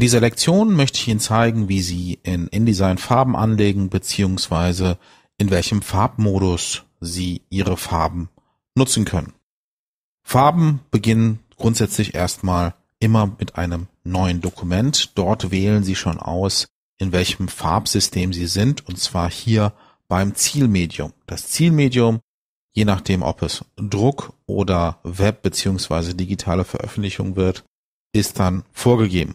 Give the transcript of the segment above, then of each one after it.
In dieser Lektion möchte ich Ihnen zeigen, wie Sie in InDesign Farben anlegen bzw. in welchem Farbmodus Sie Ihre Farben nutzen können. Farben beginnen grundsätzlich erstmal immer mit einem neuen Dokument. Dort wählen Sie schon aus, in welchem Farbsystem Sie sind und zwar hier beim Zielmedium. Das Zielmedium, je nachdem ob es Druck oder Web bzw. digitale Veröffentlichung wird, ist dann vorgegeben.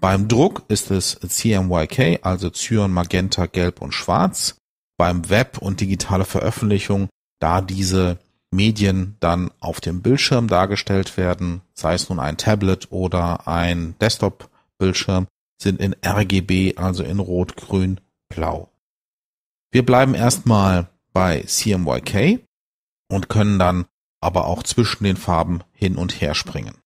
Beim Druck ist es CMYK, also Cyan, Magenta, Gelb und Schwarz. Beim Web und digitale Veröffentlichung, da diese Medien dann auf dem Bildschirm dargestellt werden, sei es nun ein Tablet oder ein Desktop-Bildschirm, sind in RGB, also in Rot, Grün, Blau. Wir bleiben erstmal bei CMYK und können dann aber auch zwischen den Farben hin und her springen.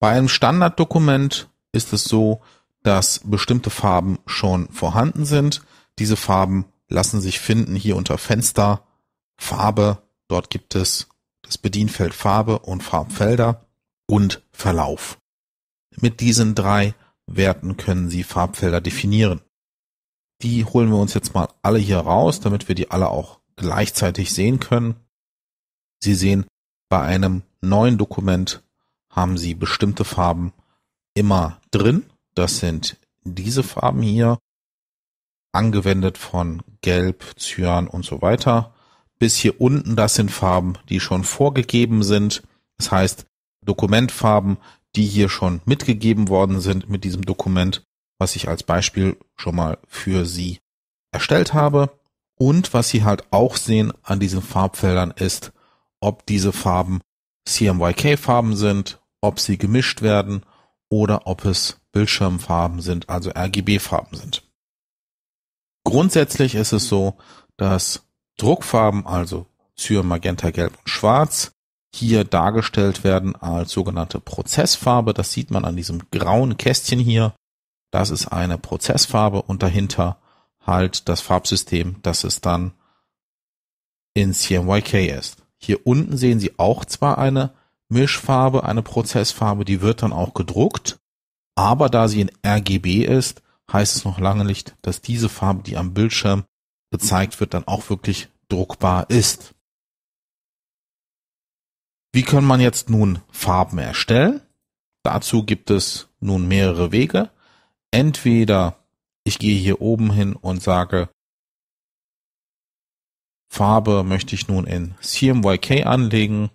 Bei einem Standarddokument ist es so, dass bestimmte Farben schon vorhanden sind. Diese Farben lassen sich finden hier unter Fenster, Farbe. Dort gibt es das Bedienfeld Farbe und Farbfelder und Verlauf. Mit diesen drei Werten können Sie Farbfelder definieren. Die holen wir uns jetzt mal alle hier raus, damit wir die alle auch gleichzeitig sehen können. Sie sehen, bei einem neuen Dokument haben sie bestimmte Farben immer drin. Das sind diese Farben hier, angewendet von Gelb, Cyan und so weiter. Bis hier unten, das sind Farben, die schon vorgegeben sind. Das heißt, Dokumentfarben, die hier schon mitgegeben worden sind mit diesem Dokument, was ich als Beispiel schon mal für Sie erstellt habe. Und was Sie halt auch sehen an diesen Farbfeldern ist, ob diese Farben CMYK-Farben sind, ob sie gemischt werden oder ob es Bildschirmfarben sind, also RGB-Farben sind. Grundsätzlich ist es so, dass Druckfarben, also Cyan, Magenta, Gelb und Schwarz, hier dargestellt werden als sogenannte Prozessfarbe. Das sieht man an diesem grauen Kästchen hier. Das ist eine Prozessfarbe und dahinter halt das Farbsystem, das es dann in CMYK ist. Hier unten sehen Sie auch zwar eine Mischfarbe, eine Prozessfarbe, die wird dann auch gedruckt. Aber da sie in RGB ist, heißt es noch lange nicht, dass diese Farbe, die am Bildschirm gezeigt wird, dann auch wirklich druckbar ist. Wie kann man jetzt nun Farben erstellen? Dazu gibt es nun mehrere Wege. Entweder ich gehe hier oben hin und sage, Farbe möchte ich nun in CMYK anlegen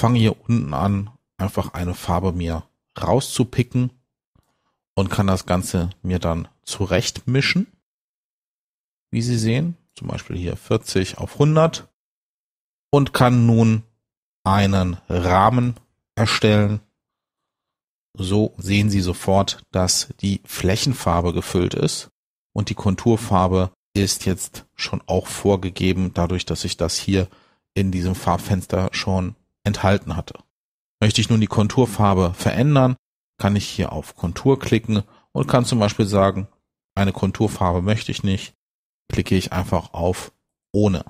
fange hier unten an, einfach eine Farbe mir rauszupicken und kann das Ganze mir dann zurecht mischen. Wie Sie sehen, zum Beispiel hier 40 auf 100 und kann nun einen Rahmen erstellen. So sehen Sie sofort, dass die Flächenfarbe gefüllt ist und die Konturfarbe ist jetzt schon auch vorgegeben, dadurch, dass ich das hier in diesem Farbfenster schon enthalten hatte. Möchte ich nun die Konturfarbe verändern, kann ich hier auf Kontur klicken und kann zum Beispiel sagen, eine Konturfarbe möchte ich nicht, klicke ich einfach auf ohne.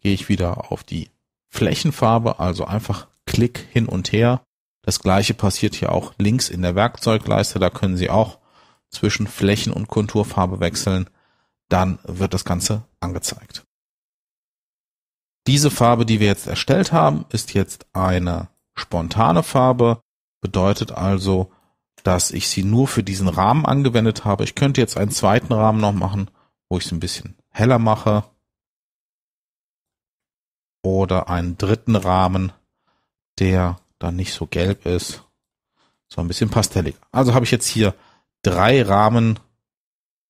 Gehe ich wieder auf die Flächenfarbe, also einfach Klick hin und her. Das gleiche passiert hier auch links in der Werkzeugleiste, da können Sie auch zwischen Flächen und Konturfarbe wechseln, dann wird das Ganze angezeigt. Diese Farbe, die wir jetzt erstellt haben, ist jetzt eine spontane Farbe, bedeutet also, dass ich sie nur für diesen Rahmen angewendet habe. Ich könnte jetzt einen zweiten Rahmen noch machen, wo ich es ein bisschen heller mache. Oder einen dritten Rahmen, der dann nicht so gelb ist, so ein bisschen pastellig. Also habe ich jetzt hier drei Rahmen,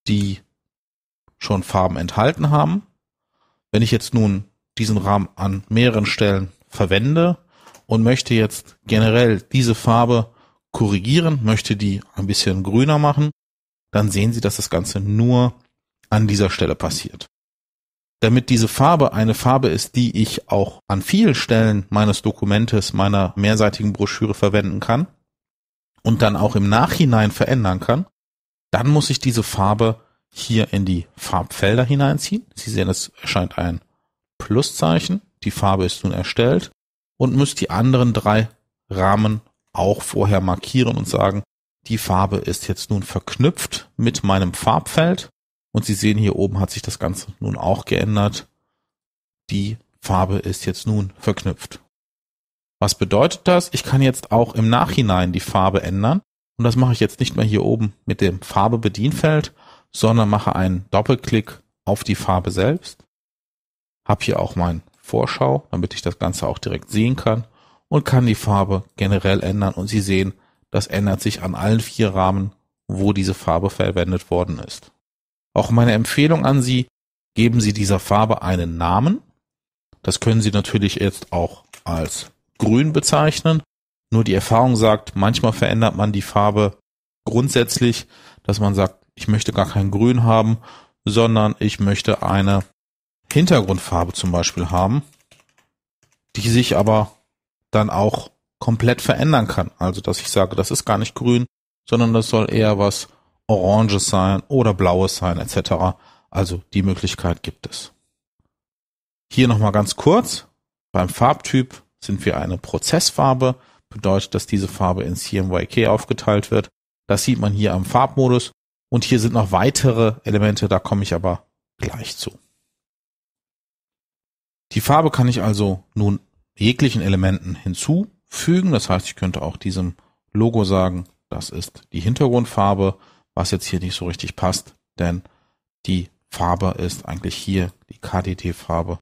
die schon Farben enthalten haben. Wenn ich jetzt nun diesen Rahmen an mehreren Stellen verwende und möchte jetzt generell diese Farbe korrigieren, möchte die ein bisschen grüner machen, dann sehen Sie, dass das Ganze nur an dieser Stelle passiert. Damit diese Farbe eine Farbe ist, die ich auch an vielen Stellen meines Dokumentes, meiner mehrseitigen Broschüre verwenden kann und dann auch im Nachhinein verändern kann, dann muss ich diese Farbe hier in die Farbfelder hineinziehen. Sie sehen, es erscheint ein Pluszeichen, die Farbe ist nun erstellt und müsst die anderen drei Rahmen auch vorher markieren und sagen, die Farbe ist jetzt nun verknüpft mit meinem Farbfeld und Sie sehen hier oben hat sich das Ganze nun auch geändert. Die Farbe ist jetzt nun verknüpft. Was bedeutet das? Ich kann jetzt auch im Nachhinein die Farbe ändern. Und das mache ich jetzt nicht mehr hier oben mit dem Farbebedienfeld, sondern mache einen Doppelklick auf die Farbe selbst habe hier auch mein Vorschau, damit ich das Ganze auch direkt sehen kann und kann die Farbe generell ändern und Sie sehen, das ändert sich an allen vier Rahmen, wo diese Farbe verwendet worden ist. Auch meine Empfehlung an Sie, geben Sie dieser Farbe einen Namen. Das können Sie natürlich jetzt auch als grün bezeichnen. Nur die Erfahrung sagt, manchmal verändert man die Farbe grundsätzlich, dass man sagt, ich möchte gar kein Grün haben, sondern ich möchte eine Hintergrundfarbe zum Beispiel haben, die sich aber dann auch komplett verändern kann. Also, dass ich sage, das ist gar nicht grün, sondern das soll eher was Oranges sein oder Blaues sein, etc. Also, die Möglichkeit gibt es. Hier nochmal ganz kurz. Beim Farbtyp sind wir eine Prozessfarbe. Bedeutet, dass diese Farbe in CMYK aufgeteilt wird. Das sieht man hier am Farbmodus. Und hier sind noch weitere Elemente, da komme ich aber gleich zu. Die Farbe kann ich also nun jeglichen Elementen hinzufügen. Das heißt, ich könnte auch diesem Logo sagen, das ist die Hintergrundfarbe, was jetzt hier nicht so richtig passt, denn die Farbe ist eigentlich hier die KDT-Farbe.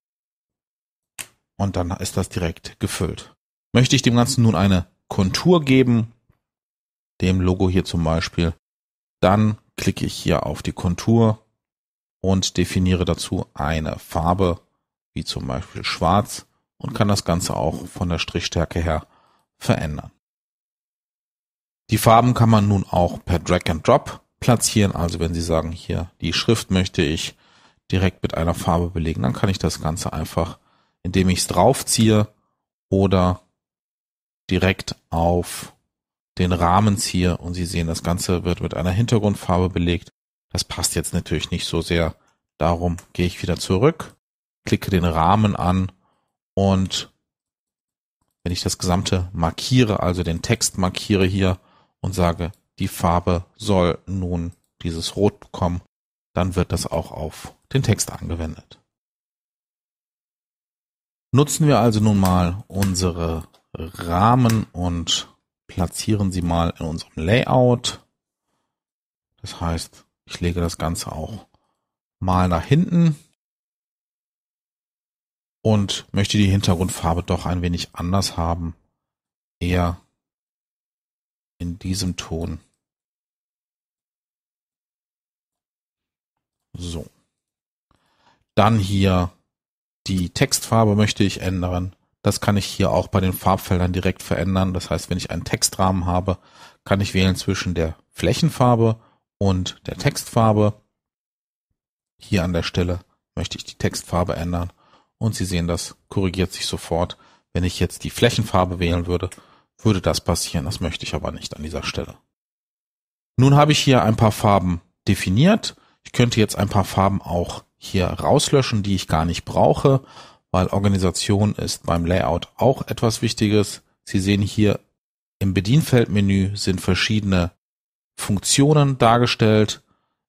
Und dann ist das direkt gefüllt. Möchte ich dem Ganzen nun eine Kontur geben, dem Logo hier zum Beispiel, dann klicke ich hier auf die Kontur und definiere dazu eine Farbe wie zum Beispiel schwarz und kann das Ganze auch von der Strichstärke her verändern. Die Farben kann man nun auch per Drag and Drop platzieren. Also wenn Sie sagen, hier die Schrift möchte ich direkt mit einer Farbe belegen, dann kann ich das Ganze einfach, indem ich es draufziehe oder direkt auf den Rahmen ziehe und Sie sehen, das Ganze wird mit einer Hintergrundfarbe belegt. Das passt jetzt natürlich nicht so sehr. Darum gehe ich wieder zurück klicke den Rahmen an und wenn ich das Gesamte markiere, also den Text markiere hier und sage, die Farbe soll nun dieses Rot bekommen, dann wird das auch auf den Text angewendet. Nutzen wir also nun mal unsere Rahmen und platzieren sie mal in unserem Layout. Das heißt, ich lege das Ganze auch mal nach hinten und möchte die Hintergrundfarbe doch ein wenig anders haben. Eher in diesem Ton. So. Dann hier die Textfarbe möchte ich ändern. Das kann ich hier auch bei den Farbfeldern direkt verändern. Das heißt, wenn ich einen Textrahmen habe, kann ich wählen zwischen der Flächenfarbe und der Textfarbe. Hier an der Stelle möchte ich die Textfarbe ändern und Sie sehen, das korrigiert sich sofort. Wenn ich jetzt die Flächenfarbe wählen würde, würde das passieren. Das möchte ich aber nicht an dieser Stelle. Nun habe ich hier ein paar Farben definiert. Ich könnte jetzt ein paar Farben auch hier rauslöschen, die ich gar nicht brauche, weil Organisation ist beim Layout auch etwas Wichtiges. Sie sehen hier im Bedienfeldmenü sind verschiedene Funktionen dargestellt.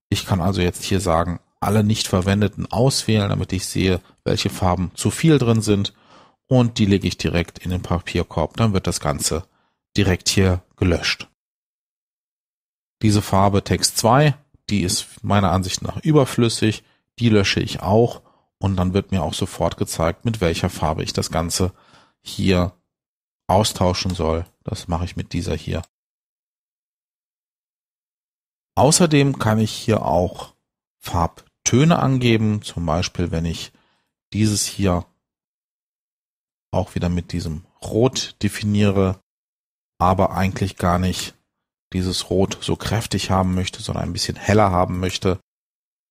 Ich kann also jetzt hier sagen, alle nicht verwendeten auswählen, damit ich sehe, welche Farben zu viel drin sind und die lege ich direkt in den Papierkorb. Dann wird das Ganze direkt hier gelöscht. Diese Farbe Text 2, die ist meiner Ansicht nach überflüssig, die lösche ich auch und dann wird mir auch sofort gezeigt, mit welcher Farbe ich das Ganze hier austauschen soll. Das mache ich mit dieser hier. Außerdem kann ich hier auch Farbtöne angeben, zum Beispiel wenn ich dieses hier auch wieder mit diesem Rot definiere, aber eigentlich gar nicht dieses Rot so kräftig haben möchte, sondern ein bisschen heller haben möchte,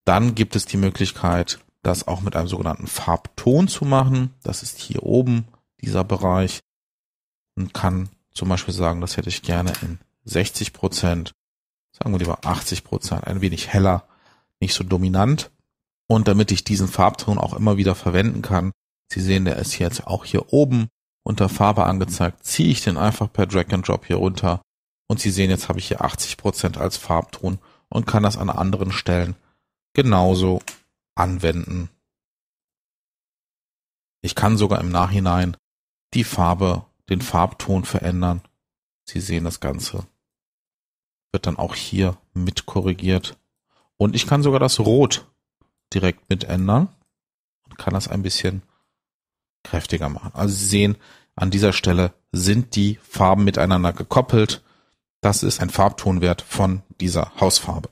dann gibt es die Möglichkeit, das auch mit einem sogenannten Farbton zu machen. Das ist hier oben dieser Bereich und kann zum Beispiel sagen, das hätte ich gerne in 60 Prozent, sagen wir lieber 80 Prozent, ein wenig heller, nicht so dominant. Und damit ich diesen Farbton auch immer wieder verwenden kann, Sie sehen, der ist jetzt auch hier oben unter Farbe angezeigt, ziehe ich den einfach per Drag and Drop hier runter. Und Sie sehen, jetzt habe ich hier 80% Prozent als Farbton und kann das an anderen Stellen genauso anwenden. Ich kann sogar im Nachhinein die Farbe, den Farbton verändern. Sie sehen das Ganze. Wird dann auch hier mit korrigiert. Und ich kann sogar das Rot direkt mit ändern und kann das ein bisschen kräftiger machen. Also Sie sehen, an dieser Stelle sind die Farben miteinander gekoppelt. Das ist ein Farbtonwert von dieser Hausfarbe.